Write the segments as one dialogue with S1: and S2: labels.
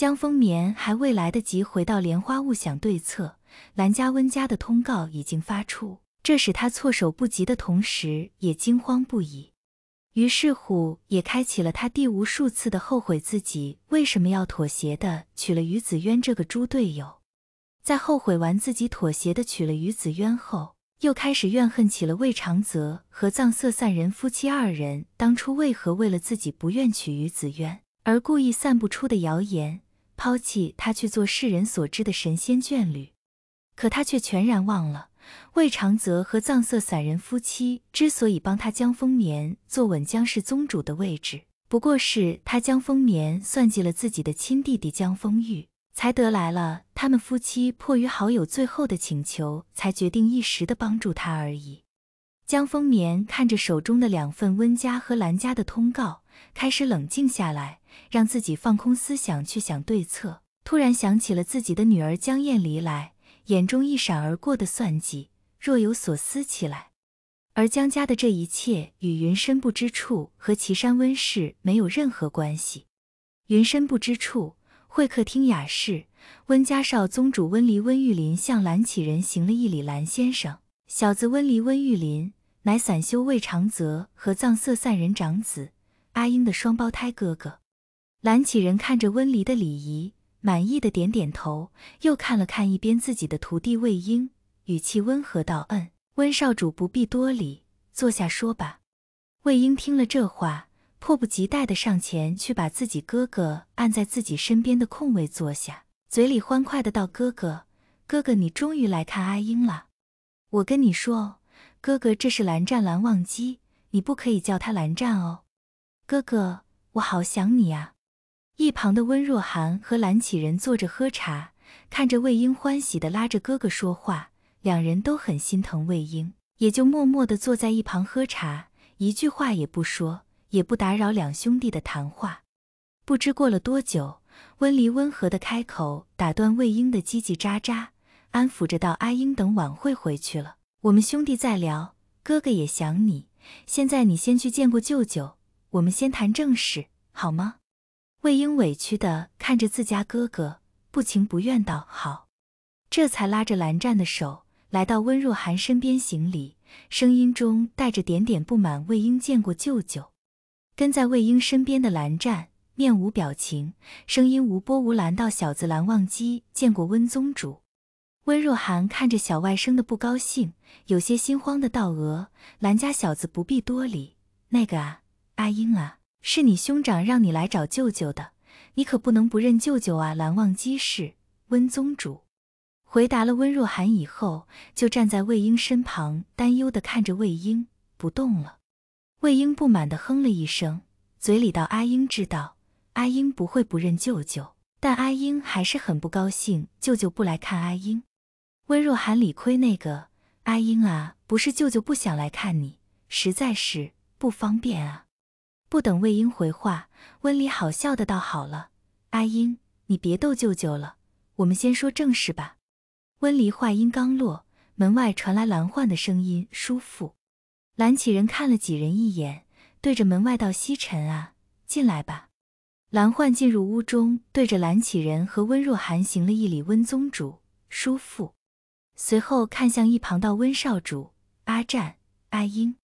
S1: 江丰眠还未来得及回到莲花坞想对策，兰家温家的通告已经发出，这使他措手不及的同时也惊慌不已。于是乎，也开启了他第无数次的后悔自己为什么要妥协的娶了于子渊这个猪队友。在后悔完自己妥协的娶了于子渊后，又开始怨恨起了魏长泽和藏色散人夫妻二人当初为何为了自己不愿娶于子渊而故意散布出的谣言。抛弃他去做世人所知的神仙眷侣，可他却全然忘了魏长泽和藏色散人夫妻之所以帮他江风眠坐稳江氏宗主的位置，不过是他江风眠算计了自己的亲弟弟江风玉，才得来了他们夫妻迫于好友最后的请求，才决定一时的帮助他而已。江风眠看着手中的两份温家和兰家的通告，开始冷静下来。让自己放空思想去想对策，突然想起了自己的女儿江艳离来，眼中一闪而过的算计，若有所思起来。而江家的这一切与云深不知处和岐山温氏没有任何关系。云深不知处会客厅雅室，温家少宗主温离温玉林向蓝启仁行了一礼：“蓝先生，小子温离温玉林乃散修魏长泽和藏色散人长子阿英的双胞胎哥哥。”蓝启仁看着温离的礼仪，满意的点点头，又看了看一边自己的徒弟魏婴，语气温和道：“嗯，温少主不必多礼，坐下说吧。”魏婴听了这话，迫不及待的上前去把自己哥哥按在自己身边的空位坐下，嘴里欢快的道：“哥哥，哥哥，你终于来看阿英了。我跟你说，哥哥，这是蓝湛、蓝忘机，你不可以叫他蓝湛哦。哥哥，我好想你啊。”一旁的温若寒和蓝启仁坐着喝茶，看着魏婴欢喜的拉着哥哥说话，两人都很心疼魏婴，也就默默的坐在一旁喝茶，一句话也不说，也不打扰两兄弟的谈话。不知过了多久，温离温和的开口打断魏婴的叽叽喳喳，安抚着道：“阿婴，等晚会回去了，我们兄弟再聊。哥哥也想你，现在你先去见过舅舅，我们先谈正事，好吗？”魏婴委屈的看着自家哥哥，不情不愿道：“好。”这才拉着蓝湛的手来到温若寒身边行礼，声音中带着点点不满。魏婴见过舅舅，跟在魏婴身边的蓝湛面无表情，声音无波无澜道：“小子蓝忘机见过温宗主。”温若寒看着小外甥的不高兴，有些心慌的道：“额，蓝家小子不必多礼。那个啊，阿英啊。”是你兄长让你来找舅舅的，你可不能不认舅舅啊！蓝忘机是温宗主回答了温若寒以后，就站在魏婴身旁，担忧地看着魏婴不动了。魏婴不满地哼了一声，嘴里道：“阿英知道，阿英不会不认舅舅，但阿英还是很不高兴，舅舅不来看阿英。”温若寒理亏，那个阿英啊，不是舅舅不想来看你，实在是不方便啊。不等魏婴回话，温离好笑的道：“好了，阿英，你别逗舅舅了，我们先说正事吧。”温离话音刚落，门外传来蓝焕的声音：“叔父。”蓝启仁看了几人一眼，对着门外道：“西沉啊，进来吧。”蓝焕进入屋中，对着蓝启仁和温若寒行了一礼：“温宗主，叔父。”随后看向一旁道：“温少主，阿战，阿英。”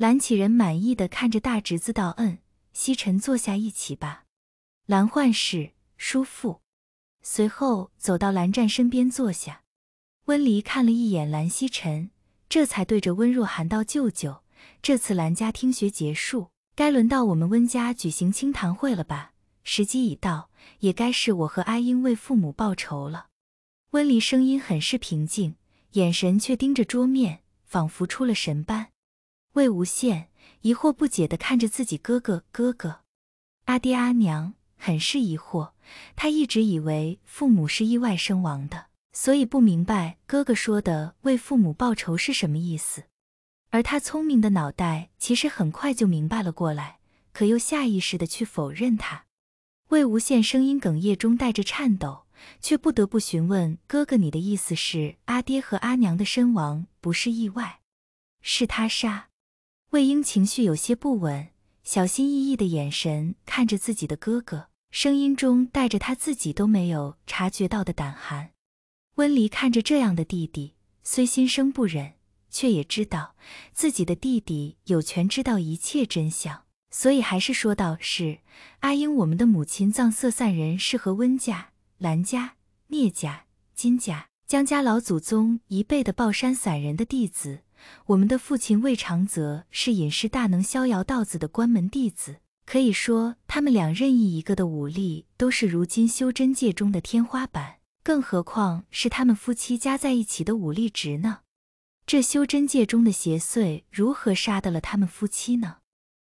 S1: 蓝启仁满意的看着大侄子道：“嗯，西沉坐下一起吧。”蓝焕是叔父，随后走到蓝湛身边坐下。温离看了一眼蓝西臣，这才对着温若寒道：“舅舅，这次蓝家听学结束，该轮到我们温家举行清谈会了吧？时机已到，也该是我和阿英为父母报仇了。”温离声音很是平静，眼神却盯着桌面，仿佛出了神般。魏无羡疑惑不解地看着自己哥哥，哥哥，阿爹阿娘很是疑惑。他一直以为父母是意外身亡的，所以不明白哥哥说的为父母报仇是什么意思。而他聪明的脑袋其实很快就明白了过来，可又下意识的去否认他。魏无羡声音哽咽中带着颤抖，却不得不询问哥哥：“你的意思是，阿爹和阿娘的身亡不是意外，是他杀？”魏婴情绪有些不稳，小心翼翼的眼神看着自己的哥哥，声音中带着他自己都没有察觉到的胆寒。温离看着这样的弟弟，虽心生不忍，却也知道自己的弟弟有权知道一切真相，所以还是说道：“是阿英，我们的母亲藏色散人是和温家、兰家、聂家、金家、江家老祖宗一辈的抱山散人的弟子。”我们的父亲魏长泽是隐世大能逍遥道子的关门弟子，可以说他们俩任意一个的武力都是如今修真界中的天花板，更何况是他们夫妻加在一起的武力值呢？这修真界中的邪祟如何杀得了他们夫妻呢？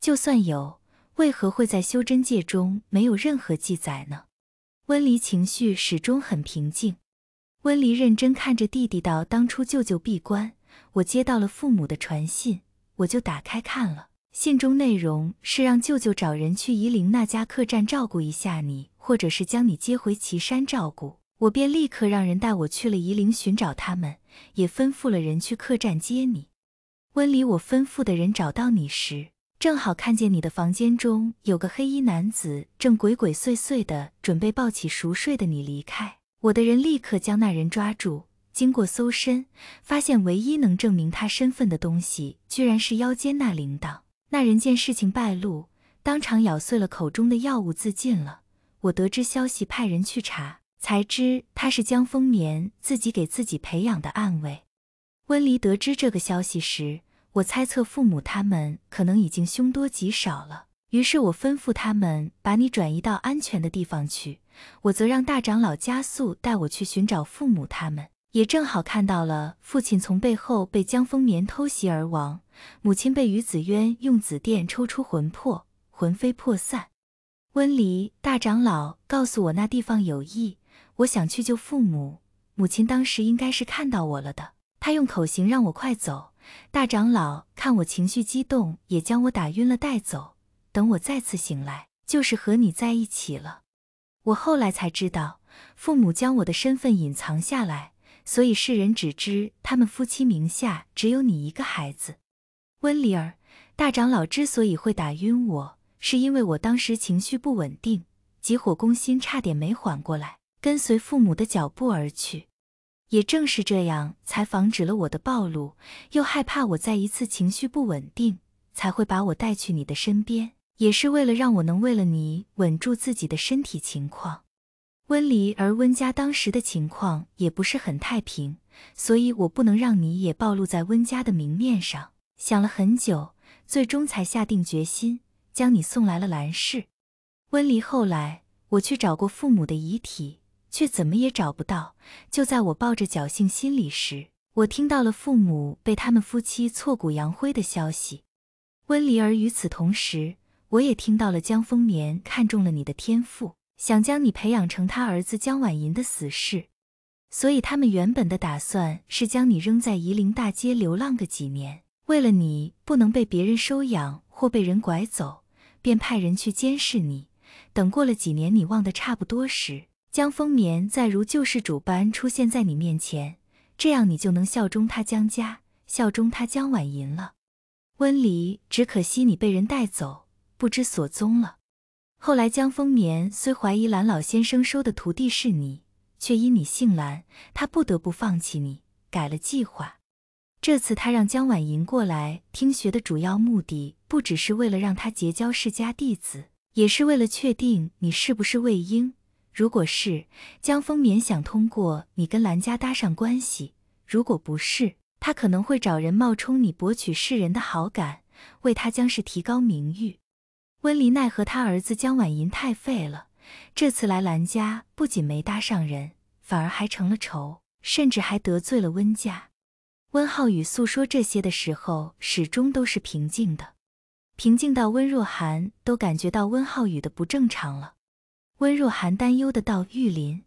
S1: 就算有，为何会在修真界中没有任何记载呢？温离情绪始终很平静，温离认真看着弟弟道：“当初舅舅闭关。”我接到了父母的传信，我就打开看了。信中内容是让舅舅找人去夷陵那家客栈照顾一下你，或者是将你接回岐山照顾。我便立刻让人带我去了夷陵寻找他们，也吩咐了人去客栈接你。温离，我吩咐的人找到你时，正好看见你的房间中有个黑衣男子正鬼鬼祟祟的准备抱起熟睡的你离开。我的人立刻将那人抓住。经过搜身，发现唯一能证明他身份的东西，居然是腰间那铃铛。那人见事情败露，当场咬碎了口中的药物，自尽了。我得知消息，派人去查，才知他是江丰年自己给自己培养的暗卫。温离得知这个消息时，我猜测父母他们可能已经凶多吉少了。于是我吩咐他们把你转移到安全的地方去，我则让大长老加速带我去寻找父母他们。也正好看到了父亲从背后被江丰棉偷袭而亡，母亲被于子渊用紫电抽出魂魄，魂飞魄散。温离大长老告诉我那地方有异，我想去救父母。母亲当时应该是看到我了的，他用口型让我快走。大长老看我情绪激动，也将我打晕了带走。等我再次醒来，就是和你在一起了。我后来才知道，父母将我的身份隐藏下来。所以世人只知他们夫妻名下只有你一个孩子。温里儿，大长老之所以会打晕我，是因为我当时情绪不稳定，急火攻心，差点没缓过来，跟随父母的脚步而去。也正是这样，才防止了我的暴露，又害怕我再一次情绪不稳定，才会把我带去你的身边，也是为了让我能为了你稳住自己的身体情况。温离，而温家当时的情况也不是很太平，所以我不能让你也暴露在温家的明面上。想了很久，最终才下定决心将你送来了兰氏。温离，后来我去找过父母的遗体，却怎么也找不到。就在我抱着侥幸心理时，我听到了父母被他们夫妻挫骨扬灰的消息。温离，儿，与此同时，我也听到了江丰年看中了你的天赋。想将你培养成他儿子江晚银的死士，所以他们原本的打算是将你扔在夷陵大街流浪个几年，为了你不能被别人收养或被人拐走，便派人去监视你。等过了几年，你忘得差不多时，江丰年再如救世主般出现在你面前，这样你就能效忠他江家，效忠他江晚银了。温离，只可惜你被人带走，不知所踪了。后来，江丰年虽怀疑蓝老先生收的徒弟是你，却因你姓蓝，他不得不放弃你，改了计划。这次他让江婉莹过来听学的主要目的，不只是为了让他结交世家弟子，也是为了确定你是不是魏婴。如果是，江丰年想通过你跟蓝家搭上关系；如果不是，他可能会找人冒充你，博取世人的好感，为他将是提高名誉。温离奈和他儿子江婉银太废了，这次来兰家不仅没搭上人，反而还成了仇，甚至还得罪了温家。温浩宇诉说这些的时候，始终都是平静的，平静到温若寒都感觉到温浩宇的不正常了。温若寒担忧的道：“玉林，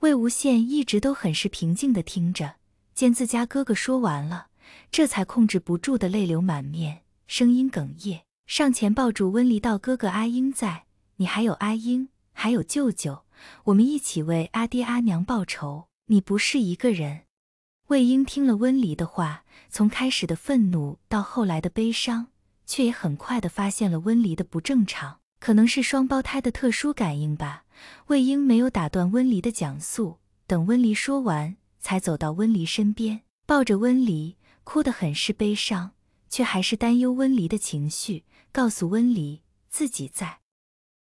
S1: 魏无羡一直都很是平静的听着，见自家哥哥说完了，这才控制不住的泪流满面，声音哽咽。”上前抱住温离，道：“哥哥阿英在，你还有阿英，还有舅舅，我们一起为阿爹阿娘报仇。你不是一个人。”魏婴听了温离的话，从开始的愤怒到后来的悲伤，却也很快的发现了温离的不正常，可能是双胞胎的特殊感应吧。魏婴没有打断温离的讲述，等温离说完，才走到温离身边，抱着温离，哭得很是悲伤，却还是担忧温离的情绪。告诉温离，自己在。